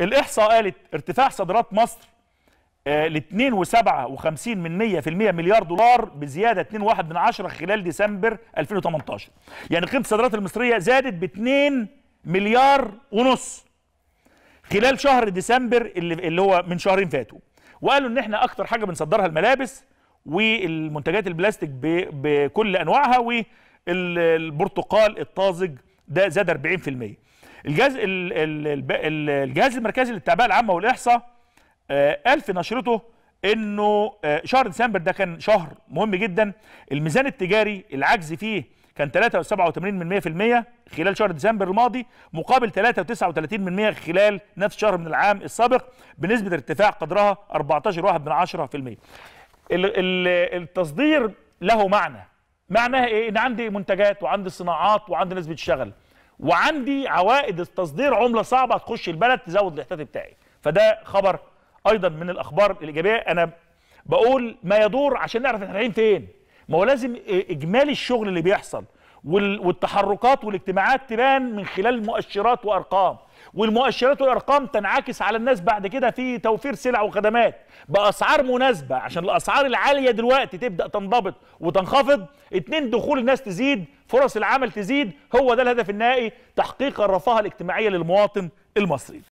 الإحصاء قالت ارتفاع صادرات مصر آه، ل 2.57 من 100 في المية مليار دولار بزيادة 2.1 من 10 خلال ديسمبر 2018 يعني قيمة الصادرات المصرية زادت ب 2 مليار ونص خلال شهر ديسمبر اللي, اللي هو من شهرين فاتوا وقالوا ان احنا اكتر حاجة بنصدرها الملابس والمنتجات البلاستيك بكل انواعها والبرتقال الطازج ده زاد 40% الجهاز الجهاز المركزي للتعبئه العامه والاحصاء قال آه، في نشرته انه آه، شهر ديسمبر ده كان شهر مهم جدا الميزان التجاري العجز فيه كان 3.87% خلال شهر ديسمبر الماضي مقابل 3.39% خلال نفس الشهر من العام السابق بنسبة ارتفاع قدرها 14.1% التصدير له معنى معناه ايه ان عندي منتجات وعندي صناعات وعندي ناس بتشتغل وعندي عوائد تصدير عمله صعبه تخش البلد تزود الاحتياطي بتاعي فده خبر ايضا من الاخبار الايجابيه انا بقول ما يدور عشان نعرف احنا رايحين فين ما هو لازم اجمالي الشغل اللي بيحصل والتحركات والاجتماعات تبان من خلال مؤشرات وارقام والمؤشرات والارقام تنعكس على الناس بعد كده في توفير سلع وخدمات باسعار مناسبه عشان الاسعار العاليه دلوقتي تبدا تنضبط وتنخفض اتنين دخول الناس تزيد فرص العمل تزيد هو ده الهدف النهائي تحقيق الرفاه الاجتماعيه للمواطن المصري